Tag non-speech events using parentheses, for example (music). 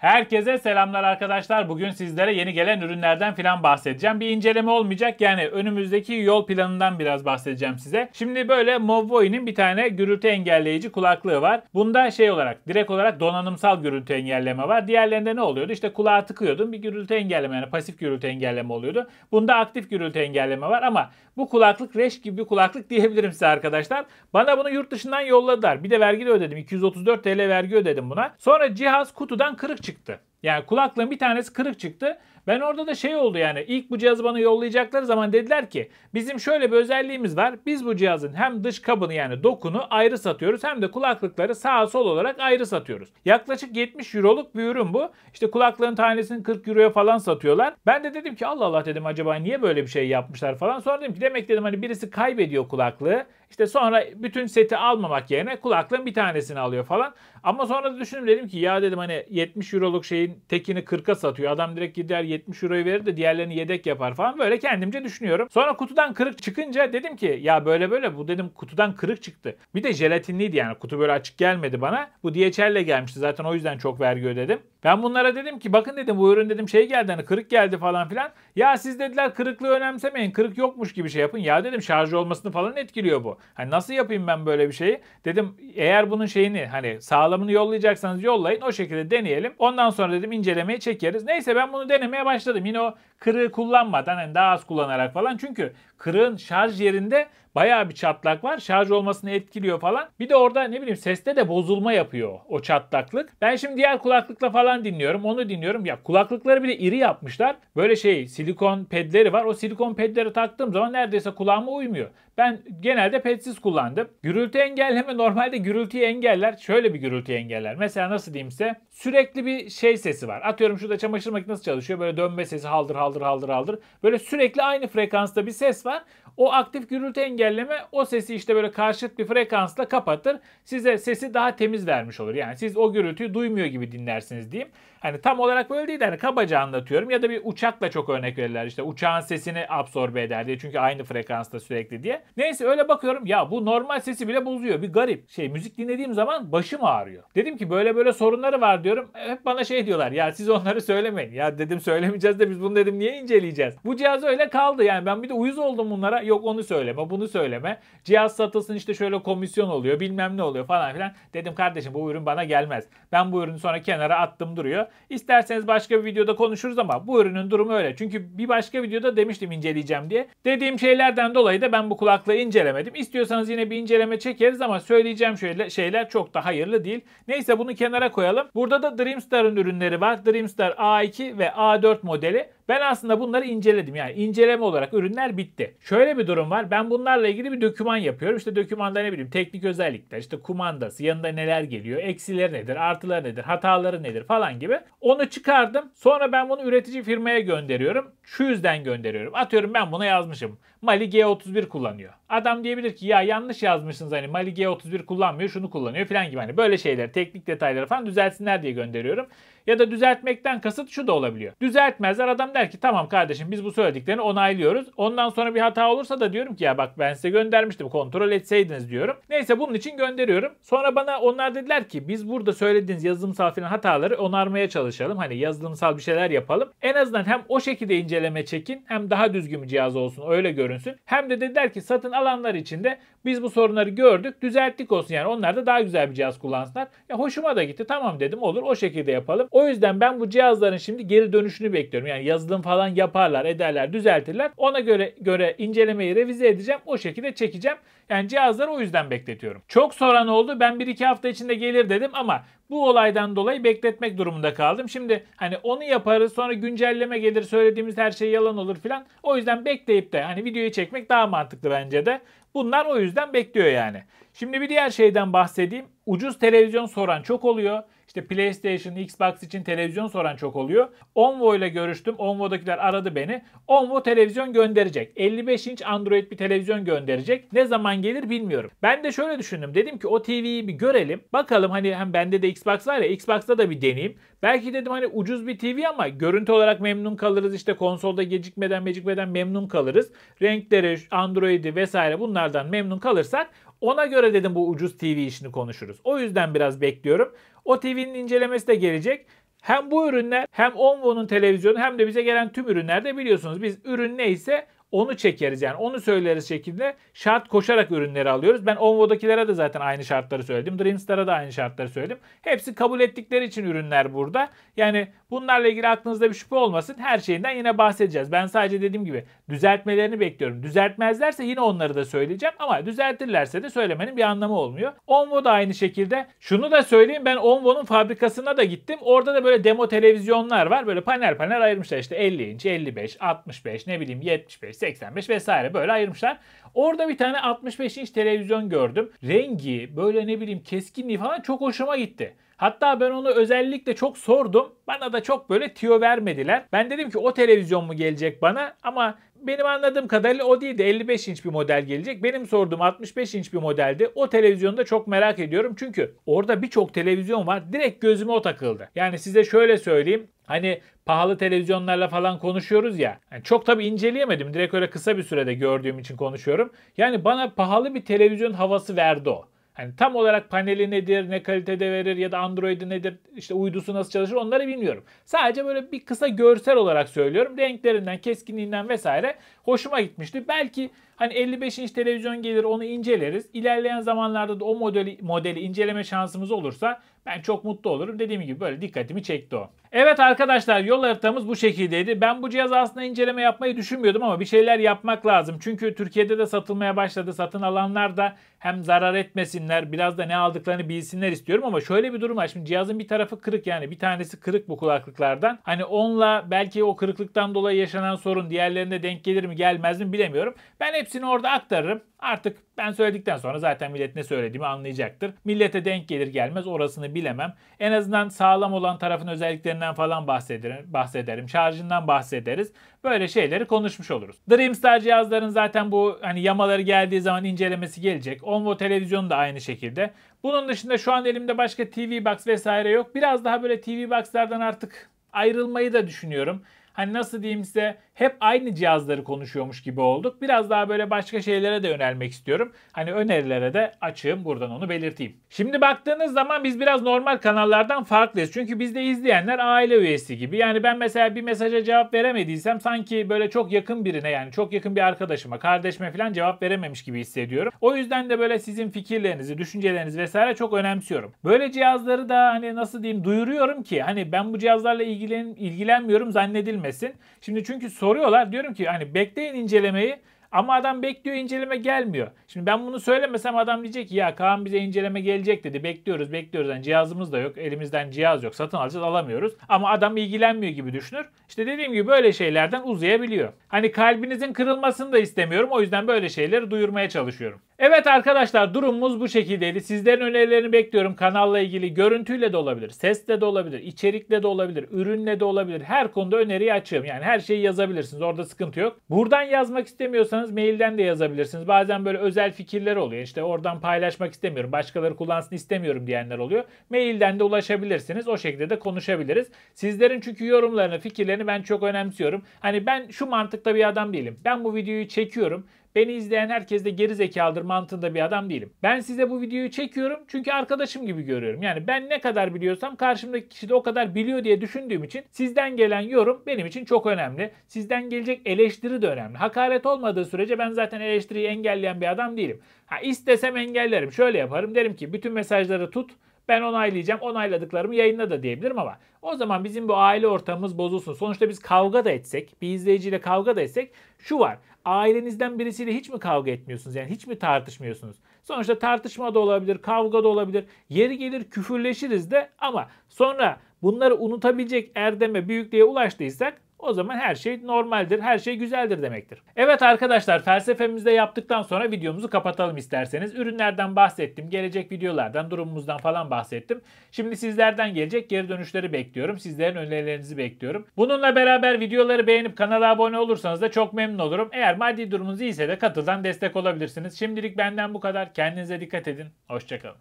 Herkese selamlar arkadaşlar. Bugün sizlere yeni gelen ürünlerden filan bahsedeceğim. Bir inceleme olmayacak yani önümüzdeki yol planından biraz bahsedeceğim size. Şimdi böyle Movvoi'nin bir tane gürültü engelleyici kulaklığı var. Bunda şey olarak direkt olarak donanımsal gürültü engelleme var. Diğerlerinde ne oluyordu? İşte kulağa tıkıyordun bir gürültü engelleme yani pasif gürültü engelleme oluyordu. Bunda aktif gürültü engelleme var ama bu kulaklık reş gibi bir kulaklık (laughs) diyebilirim size arkadaşlar. Bana bunu yurt dışından yolladılar. Bir de vergi de ödedim. 234 TL vergi ödedim buna. Sonra cihaz kutudan kırık çıktı çıktı. Yani kulaklığın bir tanesi kırık çıktı. Ben orada da şey oldu yani ilk bu cihazı bana yollayacakları zaman dediler ki bizim şöyle bir özelliğimiz var. Biz bu cihazın hem dış kabını yani dokunu ayrı satıyoruz hem de kulaklıkları sağa sol olarak ayrı satıyoruz. Yaklaşık 70 euroluk bir ürün bu. İşte kulaklığın tanesini 40 euroya falan satıyorlar. Ben de dedim ki Allah Allah dedim acaba niye böyle bir şey yapmışlar falan. Sonra dedim ki demek dedim hani birisi kaybediyor kulaklığı. İşte sonra bütün seti almamak yerine kulaklığın bir tanesini alıyor falan. Ama sonra da düşündüm dedim ki ya dedim hani 70 euroluk şeyin tekini 40'a satıyor. Adam direkt gider 70 euroyu verir de diğerlerini yedek yapar falan. Böyle kendimce düşünüyorum. Sonra kutudan kırık çıkınca dedim ki ya böyle böyle bu dedim kutudan kırık çıktı. Bir de jelatinliydi yani kutu böyle açık gelmedi bana. Bu DHL ile gelmişti zaten o yüzden çok vergi ödedim. Ben bunlara dedim ki bakın dedim bu ürün dedim şey geldi hani kırık geldi falan filan. Ya siz dediler kırıklığı önemsemeyin kırık yokmuş gibi şey yapın. Ya dedim şarj olmasını falan etkiliyor bu. Hani nasıl yapayım ben böyle bir şeyi? Dedim eğer bunun şeyini hani sağlamını yollayacaksanız yollayın o şekilde deneyelim. Ondan sonra dedim incelemeyi çekeriz. Neyse ben bunu denemeye başladım. Yine o kırığı kullanmadan hani daha az kullanarak falan. Çünkü kırığın şarj yerinde Bayağı bir çatlak var. Şarj olmasını etkiliyor falan. Bir de orada ne bileyim seste de bozulma yapıyor o çatlaklık. Ben şimdi diğer kulaklıkla falan dinliyorum. Onu dinliyorum. Ya kulaklıkları bile iri yapmışlar. Böyle şey silikon pedleri var. O silikon pedleri taktığım zaman neredeyse kulağıma uymuyor. Ben genelde pedsiz kullandım. Gürültü engelleme normalde gürültüyü engeller. Şöyle bir gürültü engeller. Mesela nasıl diyeyim size? Sürekli bir şey sesi var. Atıyorum şurada çamaşır makinesi çalışıyor. Böyle dönme sesi haldır haldır haldır haldır. Böyle sürekli aynı frekansta bir ses var. O aktif gürültü engelleme o sesi işte böyle karşıt bir frekansla kapatır. Size sesi daha temiz vermiş olur. Yani siz o gürültüyü duymuyor gibi dinlersiniz diyeyim. Hani tam olarak böyle değil de hani kabaca anlatıyorum. Ya da bir uçakla çok örnek verirler. işte uçağın sesini absorbe eder diye. Çünkü aynı frekansta sürekli diye. Neyse öyle bakıyorum. Ya bu normal sesi bile bozuyor. Bir garip. Şey müzik dinlediğim zaman başım ağrıyor. Dedim ki böyle böyle sorunları var diyorum. Hep bana şey diyorlar. Ya siz onları söylemeyin. Ya dedim söylemeyeceğiz de biz bunu dedim niye inceleyeceğiz? Bu cihaz öyle kaldı. Yani ben bir de uyuz oldum bunlara Yok onu söyleme, bunu söyleme. Cihaz satılsın işte şöyle komisyon oluyor, bilmem ne oluyor falan filan. Dedim kardeşim bu ürün bana gelmez. Ben bu ürünü sonra kenara attım duruyor. İsterseniz başka bir videoda konuşuruz ama bu ürünün durumu öyle. Çünkü bir başka videoda demiştim inceleyeceğim diye. Dediğim şeylerden dolayı da ben bu kulaklığı incelemedim. İstiyorsanız yine bir inceleme çekeriz ama söyleyeceğim şöyle şeyler çok da hayırlı değil. Neyse bunu kenara koyalım. Burada da Dreamstar'ın ürünleri var. Dreamstar A2 ve A4 modeli. Ben aslında bunları inceledim. Yani inceleme olarak ürünler bitti. Şöyle bir durum var. Ben bunlarla ilgili bir döküman yapıyorum. İşte dokümanda ne bileyim teknik özellikler, işte kumandası, yanında neler geliyor, eksileri nedir, artıları nedir, hataları nedir falan gibi. Onu çıkardım. Sonra ben bunu üretici firmaya gönderiyorum. Şu yüzden gönderiyorum. Atıyorum ben buna yazmışım. Mali G31 kullanıyor. Adam diyebilir ki ya yanlış yazmışsınız hani Mali G31 kullanmıyor şunu kullanıyor falan gibi hani böyle şeyler teknik detayları falan düzeltsinler diye gönderiyorum. Ya da düzeltmekten kasıt şu da olabiliyor. Düzeltmezler adam der ki tamam kardeşim biz bu söylediklerini onaylıyoruz. Ondan sonra bir hata olursa da diyorum ki ya bak ben size göndermiştim kontrol etseydiniz diyorum. Neyse bunun için gönderiyorum. Sonra bana onlar dediler ki biz burada söylediğiniz yazılımsal falan hataları onarmaya çalışalım. Hani yazılımsal bir şeyler yapalım. En azından hem o şekilde inceleme çekin hem daha düzgün bir cihaz olsun öyle görünsün. Hem de dediler ki satın alanlar içinde biz bu sorunları gördük düzelttik olsun yani onlar da daha güzel bir cihaz kullansınlar. Ya hoşuma da gitti tamam dedim olur o şekilde yapalım. O yüzden ben bu cihazların şimdi geri dönüşünü bekliyorum. Yani yazılım falan yaparlar ederler düzeltirler. Ona göre göre incelemeyi revize edeceğim o şekilde çekeceğim. Yani cihazları o yüzden bekletiyorum. Çok soran oldu ben 1-2 hafta içinde gelir dedim ama bu olaydan dolayı bekletmek durumunda kaldım. Şimdi hani onu yaparız sonra güncelleme gelir söylediğimiz her şey yalan olur filan. O yüzden bekleyip de hani videoyu çekmek daha mantıklı bence de. Bunlar o yüzden bekliyor yani. Şimdi bir diğer şeyden bahsedeyim. Ucuz televizyon soran çok oluyor. İşte PlayStation, Xbox için televizyon soran çok oluyor. Onvo ile görüştüm. Onvo'dakiler aradı beni. Onvo televizyon gönderecek. 55 inç Android bir televizyon gönderecek. Ne zaman gelir bilmiyorum. Ben de şöyle düşündüm. Dedim ki o TV'yi bir görelim. Bakalım hani hem bende de Xbox var ya Xbox'ta da bir deneyeyim. Belki dedim hani ucuz bir TV ama görüntü olarak memnun kalırız. İşte konsolda gecikmeden gecikmeden memnun kalırız. Renkleri, Android'i vesaire bunlardan memnun kalırsak ona göre dedim bu ucuz TV işini konuşuruz. O yüzden biraz bekliyorum. O TV'nin incelemesi de gelecek. Hem bu ürünler hem Onvo'nun televizyonu hem de bize gelen tüm ürünlerde biliyorsunuz biz ürün neyse onu çekeriz yani onu söyleriz şekilde şart koşarak ürünleri alıyoruz. Ben Onvo'dakilere de zaten aynı şartları söyledim. Dreamstar'a da aynı şartları söyledim. Hepsi kabul ettikleri için ürünler burada. Yani bunlarla ilgili aklınızda bir şüphe olmasın. Her şeyinden yine bahsedeceğiz. Ben sadece dediğim gibi düzeltmelerini bekliyorum. Düzeltmezlerse yine onları da söyleyeceğim ama düzeltirlerse de söylemenin bir anlamı olmuyor. Onvo da aynı şekilde. Şunu da söyleyeyim ben Onvo'nun fabrikasına da gittim. Orada da böyle demo televizyonlar var. Böyle panel panel ayırmışlar işte 50 inç, 55, 65, ne bileyim 75, 85 vesaire böyle ayırmışlar. Orada bir tane 65 inç televizyon gördüm. Rengi böyle ne bileyim keskinliği falan çok hoşuma gitti. Hatta ben onu özellikle çok sordum. Bana da çok böyle tiyo vermediler. Ben dedim ki o televizyon mu gelecek bana? Ama benim anladığım kadarıyla o değil de 55 inç bir model gelecek. Benim sorduğum 65 inç bir modeldi. O televizyonda çok merak ediyorum. Çünkü orada birçok televizyon var. Direkt gözüme o takıldı. Yani size şöyle söyleyeyim. Hani pahalı televizyonlarla falan konuşuyoruz ya. Yani çok tabii inceleyemedim. Direkt öyle kısa bir sürede gördüğüm için konuşuyorum. Yani bana pahalı bir televizyon havası verdi o. Hani tam olarak paneli nedir, ne kalitede verir ya da Android'i nedir, işte uydusu nasıl çalışır onları bilmiyorum. Sadece böyle bir kısa görsel olarak söylüyorum. Renklerinden, keskinliğinden vesaire Hoşuma gitmişti. Belki hani 55 inç televizyon gelir onu inceleriz. İlerleyen zamanlarda da o modeli, modeli inceleme şansımız olursa ben çok mutlu olurum. Dediğim gibi böyle dikkatimi çekti o. Evet arkadaşlar yol haritamız bu şekildeydi. Ben bu cihaz aslında inceleme yapmayı düşünmüyordum ama bir şeyler yapmak lazım. Çünkü Türkiye'de de satılmaya başladı. Satın alanlar da hem zarar etmesinler biraz da ne aldıklarını bilsinler istiyorum ama şöyle bir durum var. Şimdi cihazın bir tarafı kırık yani bir tanesi kırık bu kulaklıklardan. Hani onunla belki o kırıklıktan dolayı yaşanan sorun diğerlerine denk gelir mi? mi gelmez mi bilemiyorum. Ben hepsini orada aktarırım. Artık ben söyledikten sonra zaten millet ne söylediğimi anlayacaktır. Millete denk gelir gelmez orasını bilemem. En azından sağlam olan tarafın özelliklerinden falan bahsederim. bahsederim. Şarjından bahsederiz. Böyle şeyleri konuşmuş oluruz. Dreamstar cihazların zaten bu hani yamaları geldiği zaman incelemesi gelecek. Onvo televizyonu da aynı şekilde. Bunun dışında şu an elimde başka TV Box vesaire yok. Biraz daha böyle TV Box'lardan artık ayrılmayı da düşünüyorum hani nasıl diyeyim size hep aynı cihazları konuşuyormuş gibi olduk. Biraz daha böyle başka şeylere de önermek istiyorum. Hani önerilere de açığım buradan onu belirteyim. Şimdi baktığınız zaman biz biraz normal kanallardan farklıyız. Çünkü bizde izleyenler aile üyesi gibi. Yani ben mesela bir mesaja cevap veremediysem sanki böyle çok yakın birine yani çok yakın bir arkadaşıma, kardeşime falan cevap verememiş gibi hissediyorum. O yüzden de böyle sizin fikirlerinizi, düşüncelerinizi vesaire çok önemsiyorum. Böyle cihazları da hani nasıl diyeyim duyuruyorum ki hani ben bu cihazlarla ilgilen ilgilenmiyorum zannedilmesin etmesin. Şimdi çünkü soruyorlar diyorum ki hani bekleyin incelemeyi ama adam bekliyor inceleme gelmiyor. Şimdi ben bunu söylemesem adam diyecek ki ya Kaan bize inceleme gelecek dedi. Bekliyoruz bekliyoruz. Yani cihazımız da yok. Elimizden cihaz yok. Satın alacağız alamıyoruz. Ama adam ilgilenmiyor gibi düşünür. İşte dediğim gibi böyle şeylerden uzayabiliyor. Hani kalbinizin kırılmasını da istemiyorum. O yüzden böyle şeyleri duyurmaya çalışıyorum. Evet arkadaşlar durumumuz bu şekildeydi. Sizlerin önerilerini bekliyorum. Kanalla ilgili görüntüyle de olabilir, sesle de olabilir, içerikle de olabilir, ürünle de olabilir. Her konuda öneriyi açığım. Yani her şeyi yazabilirsiniz. Orada sıkıntı yok. Buradan yazmak istemiyorsanız istiyorsanız mailden de yazabilirsiniz. Bazen böyle özel fikirler oluyor. İşte oradan paylaşmak istemiyorum, başkaları kullansın istemiyorum diyenler oluyor. Mailden de ulaşabilirsiniz. O şekilde de konuşabiliriz. Sizlerin çünkü yorumlarını, fikirlerini ben çok önemsiyorum. Hani ben şu mantıkta bir adam değilim. Ben bu videoyu çekiyorum. Beni izleyen herkes de geri zekalıdır mantığında bir adam değilim. Ben size bu videoyu çekiyorum çünkü arkadaşım gibi görüyorum. Yani ben ne kadar biliyorsam karşımdaki kişi de o kadar biliyor diye düşündüğüm için sizden gelen yorum benim için çok önemli. Sizden gelecek eleştiri de önemli. Hakaret olmadığı sürece ben zaten eleştiriyi engelleyen bir adam değilim. Ha istesem engellerim. Şöyle yaparım derim ki bütün mesajları tut ben onaylayacağım. Onayladıklarımı yayınla da diyebilirim ama o zaman bizim bu aile ortamımız bozulsun. Sonuçta biz kavga da etsek, bir izleyiciyle kavga da etsek şu var. Ailenizden birisiyle hiç mi kavga etmiyorsunuz? Yani hiç mi tartışmıyorsunuz? Sonuçta tartışma da olabilir, kavga da olabilir. Yeri gelir küfürleşiriz de ama sonra bunları unutabilecek erdeme, büyüklüğe ulaştıysak o zaman her şey normaldir, her şey güzeldir demektir. Evet arkadaşlar felsefemizde yaptıktan sonra videomuzu kapatalım isterseniz. Ürünlerden bahsettim, gelecek videolardan, durumumuzdan falan bahsettim. Şimdi sizlerden gelecek geri dönüşleri bekliyorum. Sizlerin önerilerinizi bekliyorum. Bununla beraber videoları beğenip kanala abone olursanız da çok memnun olurum. Eğer maddi durumunuz iyiyse de katıldan destek olabilirsiniz. Şimdilik benden bu kadar. Kendinize dikkat edin. Hoşçakalın.